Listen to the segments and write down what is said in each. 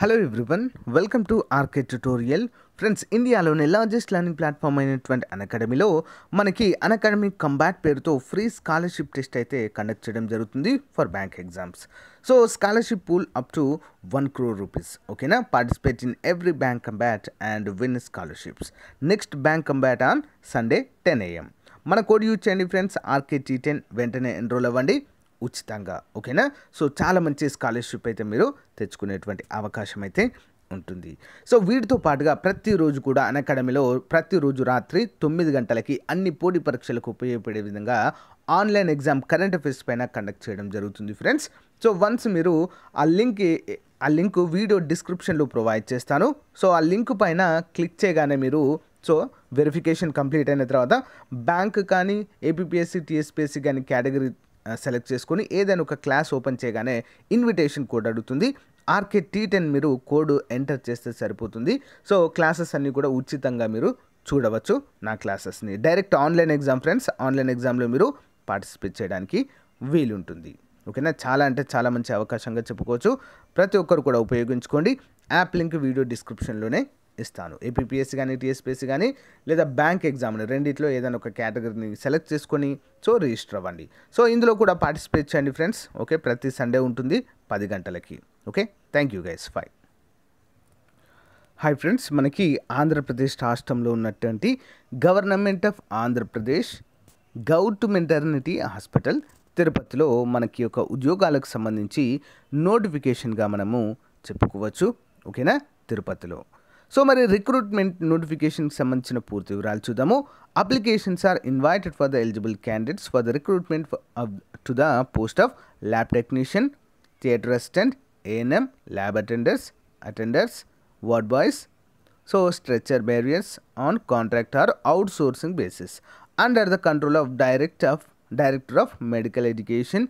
hello everyone welcome to RK tutorial friends ఇండియాలోని largest learning platform అయినటువంటి అనకాడమీలో మనకి అనకాడమీ కంబ్యాట్ పేరుతో ఫ్రీ స్కాలర్షిప్ టెస్ట్ అయితే కండక్ట్ చేయడం జరుగుతుంది for bank exams so scholarship pool up to one crore rupees ఓకేనా participate in every bank combat and win scholarships next bank combat on Sunday ten AM మన code use చేయండి friends RK ten వెంటనే enroll అవ్వండి ఉచితంగా ఓకేనా so చాలా మంచి scholarship అయితే మీరు తెచ్చుకునేటువంటి అవకాశం అయితే ఉంటుంది సో వీటితో పాటుగా ప్రతిరోజు కూడా అన్ అకాడమీలో ప్రతిరోజు రాత్రి తొమ్మిది గంటలకి అన్ని పోటీ పరీక్షలకు ఉపయోగపడే విధంగా ఆన్లైన్ ఎగ్జామ్ కరెంట్ అఫేర్స్ పైన కండక్ట్ చేయడం జరుగుతుంది ఫ్రెండ్స్ సో వన్స్ మీరు ఆ లింక్ ఆ లింక్ వీడియో డిస్క్రిప్షన్లో ప్రొవైడ్ చేస్తాను సో ఆ లింక్ పైన క్లిక్ చేయగానే మీరు సో వెరిఫికేషన్ కంప్లీట్ అయిన తర్వాత బ్యాంక్ కానీ ఏపీఎస్సి టీఎస్పిఎస్సి కానీ కేటగిరీ సెలెక్ట్ చేసుకొని ఏదైనా ఒక క్లాస్ ఓపెన్ చేయగానే ఇన్విటేషన్ కోడ్ అడుగుతుంది ఆర్కే టీ టెన్ మీరు కోడ్ ఎంటర్ చేస్తే సరిపోతుంది సో క్లాసెస్ అన్నీ కూడా ఉచితంగా మీరు చూడవచ్చు నా క్లాసెస్ని direct online exam friends online ఎగ్జామ్లో మీరు పార్టిసిపేట్ చేయడానికి వీలుంటుంది ఓకేనా చాలా అంటే చాలా మంచి అవకాశంగా చెప్పుకోవచ్చు ప్రతి ఒక్కరు కూడా ఉపయోగించుకోండి యాప్ లింక్ వీడియో డిస్క్రిప్షన్లోనే ఇస్తాను ఏపీపీఎస్సీ కానీ టీఎస్పీఎస్సీ కానీ లేదా బ్యాంక్ ఎగ్జామ్ రెండిట్లో ఏదైనా ఒక కేటగిరీని సెలెక్ట్ చేసుకొని సో రిజిస్టర్ అవ్వండి సో ఇందులో కూడా పార్టిసిపేట్ చేయండి ఫ్రెండ్స్ ఓకే ప్రతి సండే ఉంటుంది పది గంటలకి okay thank you guys five hi friends మనకి ఆంధ్రప్రదేశ్ రాష్ట్రంలో ఉన్నటువంటి government of Andhra Pradesh govt maternity hospital తిరుపతిలో మనకి ఒక ఉద్యోగాలకు సంబంధించి నోటిఫికేషన్గా మనము చెప్పుకోవచ్చు ఓకేనా తిరుపతిలో సో మరి రిక్రూట్మెంట్ నోటిఫికేషన్కి సంబంధించిన పూర్తి వివరాలు చూద్దాము applications are invited for the eligible candidates for the recruitment to the post of lab technician theatre assistant ANM lab attenders attenders ward boys so stretcher bearers on contract or outsourcing basis under the control of direct of director of medical education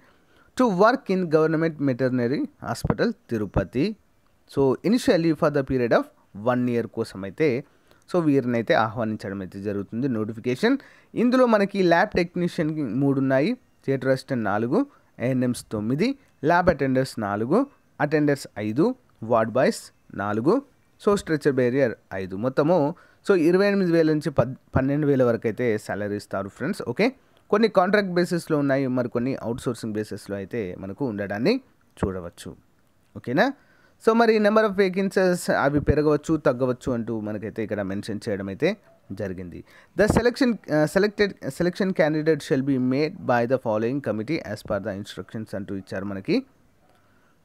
to work in government maternity hospital Tirupati so initially for the period of one year కోసం అయితే so వీరిని అయితే ఆహ్వానించడం అయితే జరుగుతుంది notification ఇందులో మనకి lab టెక్నీషియన్కి మూడు ఉన్నాయి థియేటర్ అసిస్టెంట్ నాలుగు ఏఎన్ఎంస్ తొమ్మిది ల్యాబ్ అటెండర్స్ నాలుగు అటెండర్స్ ఐదు వార్డ్ బాయ్స్ నాలుగు సో స్ట్రెచర్ బేరియర్ ఐదు మొత్తము సో ఇరవై ఎనిమిది వేల నుంచి పద్ పన్నెండు వేల వరకు అయితే సాలరీ ఇస్తారు ఫ్రెండ్స్ ఓకే కొన్ని కాంట్రాక్ట్ బేసిస్లో ఉన్నాయి మరికొన్ని అవుట్సోర్సింగ్ బేసిస్లో అయితే మనకు ఉండడాన్ని చూడవచ్చు ఓకేనా సో మరి నెంబర్ ఆఫ్ వేకెన్సీస్ అవి పెరగవచ్చు తగ్గవచ్చు అంటూ మనకైతే ఇక్కడ మెన్షన్ చేయడం అయితే జరిగింది the selection selected selection candidate shall be made by the following committee as per the instructions అంటూ ఇచ్చారు మనకి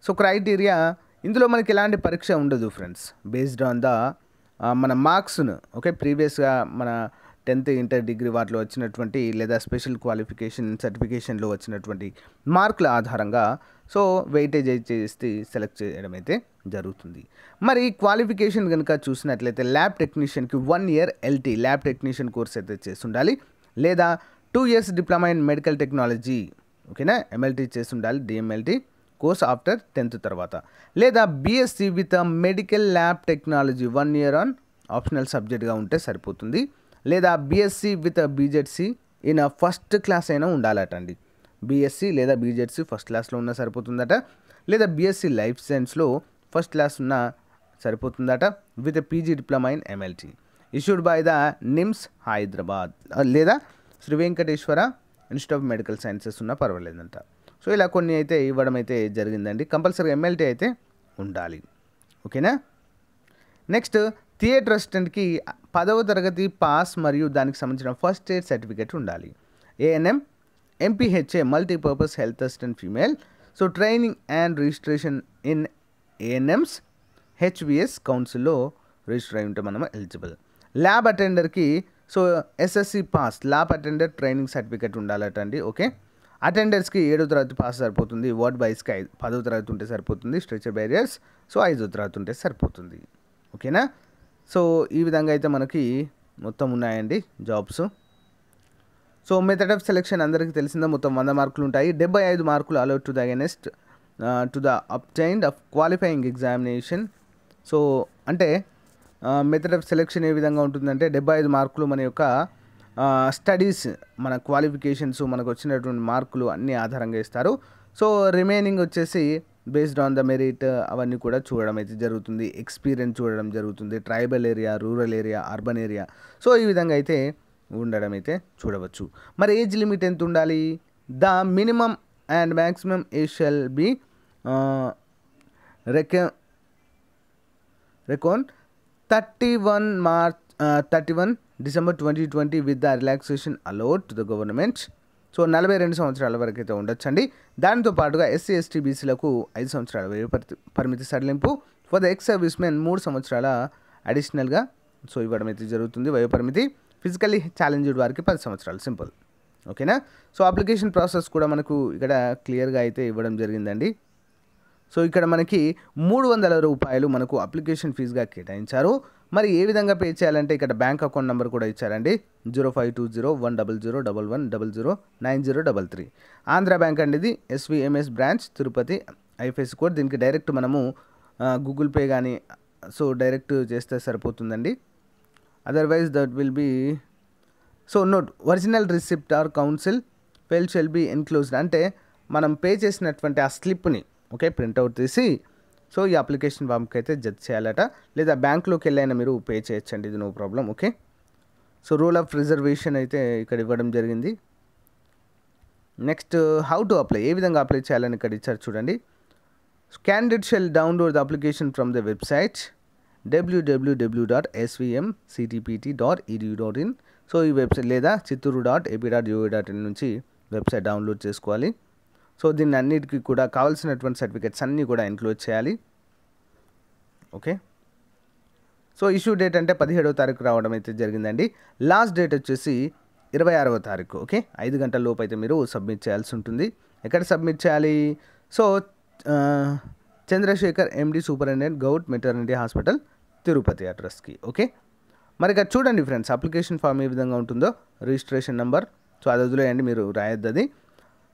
సో క్రైటీరియా ఇందులో మనకి ఎలాంటి పరీక్ష ఉండదు ఫ్రెండ్స్ బేస్డ్ ఆన్ ద మన మార్క్స్ను ఓకే ప్రీవియస్గా మన టెన్త్ ఇంటర్ డిగ్రీ వాటిలో వచ్చినటువంటి లేదా స్పెషల్ క్వాలిఫికేషన్ సర్టిఫికేషన్లో వచ్చినటువంటి మార్కుల ఆధారంగా సో వెయిటేజ్ చేసి సెలెక్ట్ చేయడం అయితే జరుగుతుంది మరి క్వాలిఫికేషన్ కనుక చూసినట్లయితే ల్యాబ్ టెక్నీషియన్కి one year LT lab technician course అయితే చేస్తుండాలి లేదా two years diploma in medical technology ఓకేనా ఎంఎల్టీ చేస్తుండాలి డిఎంఎల్టీ కోర్స్ ఆఫ్టర్ టెన్త్ తర్వాత లేదా BSc with medical lab technology one year on optional సబ్జెక్ట్గా ఉంటే సరిపోతుంది లేదా బీఎస్సీ విత్ బీజెడ్సీ ఈయన ఫస్ట్ క్లాస్ అయినా ఉండాలటండి బీఎస్సీ లేదా బీజెడ్సీ ఫస్ట్ క్లాస్లో ఉన్నా సరిపోతుందట లేదా బీఎస్సీ లైఫ్ సైన్స్లో ఫస్ట్ క్లాస్ ఉన్నా సరిపోతుందట with PG diploma in MLT issued by the NIMS Hyderabad లేదా Shri Venkateswara institute of medical sciences ఉన్నా పర్వాలేదంట సో ఇలా కొన్ని అయితే ఇవ్వడం అయితే జరిగిందండి కంపల్సరీ ఎమ్మెల్టీ అయితే ఉండాలి ఓకేనా నెక్స్ట్ థియేటర్ అసిస్టెంట్కి పదవ తరగతి పాస్ మరియు దానికి సంబంధించిన ఫస్ట్ ఎయిడ్ సర్టిఫికేట్ ఉండాలి ANM MPHA multipurpose health assistant female so training and registration in ANMs HVS కౌన్సిల్లో రిజిస్టర్ అయి ఉంటే మనం ఎలిజిబుల్ ల్యాబ్ అటెండర్కి so SSC pass lab attender training certificate అండి ఓకే అటెండర్స్కి ఏడో తరగతి పాస్ సరిపోతుంది వార్డ్ వైస్కి ఐదు పదో తరగతి ఉంటే సరిపోతుంది స్ట్రెచర్ బ్యారియర్స్ సో ఐదో తరగతి ఉంటే సరిపోతుంది ఓకేనా సో ఈ విధంగా అయితే మనకి మొత్తం ఉన్నాయండి jobs so method of selection అందరికీ తెలిసిందా మొత్తం వంద మార్కులు ఉంటాయి డెబ్బై ఐదు మార్కులు allot to the against to the obtained of qualifying examination so అంటే మెథడ్ ఆఫ్ సెలెక్షన్ ఏ విధంగా ఉంటుందంటే డెబ్బై ఐదు మార్కులు మన యొక్క స్టడీస్ uh, మన క్వాలిఫికేషన్స్ మనకు వచ్చినటువంటి మార్కులు అన్నీ ఆధారంగా ఇస్తారు సో రిమైనింగ్ వచ్చేసి బేస్డ్ ఆన్ ద మెరిట్ అవన్నీ కూడా చూడడం అయితే జరుగుతుంది ఎక్స్పీరియన్స్ చూడడం జరుగుతుంది tribal area rural area urban area so ఈ విధంగా అయితే ఉండడం అయితే చూడవచ్చు మరి ఏజ్ లిమిట్ ఎంత ఉండాలి the minimum and maximum age shall be reck reckon thirty one March thirty one December twenty twenty with the relaxation allot to the government so నలభై రెండు సంవత్సరాల వరకు అయితే ఉండొచ్చండి దాంతో పాటుగా ఎస్సీ ఎస్టీ బీసీలకు ఐదు సంవత్సరాల వరకు పరిమితి సడలింపు for the ex service men మూడు సంవత్సరాల అడిషనల్గా సో ఇవ్వడం అయితే జరుగుతుంది వయోపరిమితి ఫిజికల్లీ ఛాలెంజ్డ్ వారికి పది సంవత్సరాలు సింపుల్ ఓకేనా సో అప్లికేషన్ ప్రాసెస్ కూడా మనకు ఇక్కడ క్లియర్గా అయితే ఇవ్వడం జరిగిందండి సో ఇక్కడ మనకి మూడు వందల రూపాయలు మనకు అప్లికేషన్ ఫీజుగా కేటాయించారు మరి ఏ విధంగా పే చేయాలంటే ఇక్కడ బ్యాంక్ అకౌంట్ నెంబర్ కూడా ఇచ్చారండి zero five two zero one double zero double one double zero nine zero double three Andhra bank అండి ఇది SVMS branch Tirupati IFSC code దీనికి డైరెక్ట్ మనము గూగుల్ పే కానీ సో డైరెక్ట్ చేస్తే సరిపోతుందండి otherwise that will be so note original receipt or council fell shall be enclosed అంటే మనం pay చేసినటువంటి ఆ స్లిప్ని ఓకే ప్రింట్అవుట్ తీసి సో ఈ అప్లికేషన్ ఫామ్కి అయితే జడ్జ్ చేయాలట లేదా బ్యాంక్లోకి వెళ్ళైనా మీరు పే చేయొచ్చండి ఇది no problem okay so rule of reservation అయితే ఇక్కడ ఇవ్వడం జరిగింది నెక్స్ట్ హౌ టు అప్లై ఏ విధంగా అప్లై చేయాలని ఇక్కడ ఇచ్చారు చూడండి candidate shall download the application from the website డబ్ల్యూడబ్ల్యూడబ్ల్యూ dot SVM CTPT dot EDU dot in so ఈ వెబ్సైట్ లేదా Chittoor dot AP dot UA dot in నుంచి వెబ్సైట్ డౌన్లోడ్ చేసుకోవాలి సో దీన్ని అన్నిటికీ కూడా కావాల్సినటువంటి సర్టిఫికేట్స్ అన్నీ కూడా ఇంక్లూడ్ చేయాలి ఓకే సో ఇష్యూ డేట్ అంటే పదిహేడవ తారీఖు రావడం అయితే జరిగిందండి లాస్ట్ డేట్ వచ్చేసి ఇరవై ఆరవ తారీఖు ఓకే ఐదు గంటల లోపు అయితే మీరు సబ్మిట్ చేయాల్సి ఉంటుంది ఎక్కడ సబ్మిట్ చేయాలి so Chandrasekhar MD superintendent govt maternity hospital Tirupati అడ్రస్కి ఓకే మరి ఇక్కడ చూడండి ఫ్రెండ్స్ అప్లికేషన్ ఫామ్ ఏ విధంగా ఉంటుందో రిజిస్ట్రేషన్ నెంబర్ సో అది వదిలేయండి మీరు రాయొద్దది అది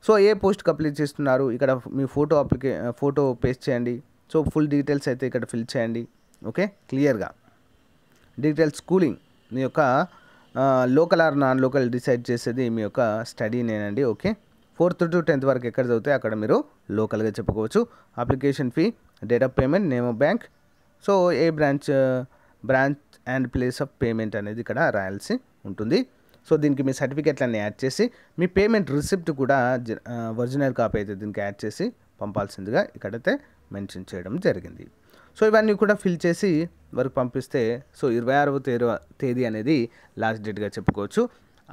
సో ఏ పోస్ట్ కంప్లీట్ చేస్తున్నారు ఇక్కడ మీ ఫోటో అప్లికే ఫోటో పేస్ట్ చేయండి సో ఫుల్ డీటెయిల్స్ అయితే ఇక్కడ ఫిల్ చేయండి ఓకే క్లియర్గా డీటెయిల్స్ స్కూలింగ్ మీ యొక్క local or non local decide చేసేది మీ యొక్క స్టడీ నేనండి ఓకే ఫోర్త్ టు టెన్త్ వరకు ఎక్కడ చదివితే అక్కడ మీరు లోకల్గా చెప్పుకోవచ్చు application fee date of payment name of bank so ఏ branch branch and place of payment అనేది ఇక్కడ రాయాల్సి ఉంటుంది సో దీనికి మీ సర్టిఫికేట్లన్నీ యాడ్ చేసి మీ పేమెంట్ రిసిప్ట్ కూడా ఒరిజినల్ కాపీ అయితే దీనికి యాడ్ చేసి పంపాల్సిందిగా ఇక్కడైతే మెన్షన్ చేయడం జరిగింది సో ఇవన్నీ కూడా ఫిల్ చేసి వరకు పంపిస్తే సో ఇరవై ఆరవ తేదీ తేదీ అనేది లాస్ట్ డేట్గా చెప్పుకోవచ్చు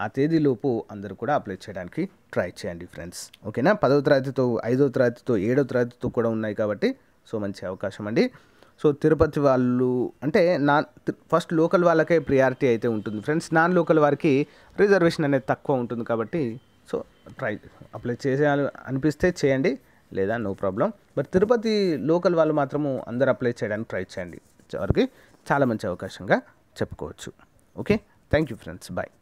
ఆ తేదీలోపు అందరూ కూడా అప్లై చేయడానికి ట్రై చేయండి ఫ్రెండ్స్ ఓకేనా పదవ తరగతితో ఐదవ తరగతితో ఏడవ తరగతితో కూడా ఉన్నాయి కాబట్టి సో మంచి అవకాశం అండి సో తిరుపతి వాళ్ళు అంటే నా ఫస్ట్ లోకల్ వాళ్ళకే ప్రియారిటీ అయితే ఉంటుంది ఫ్రెండ్స్ నాన్ లోకల్ వారికి రిజర్వేషన్ అనేది తక్కువ ఉంటుంది కాబట్టి సో ట్రై అప్లై చేసేయాలి అనిపిస్తే చేయండి లేదా no problem but Tirupati local వాళ్ళు మాత్రము అందరు అప్లై చేయడానికి ట్రై చేయండి వారికి చాలా మంచి అవకాశంగా చెప్పుకోవచ్చు okay thank you friends bye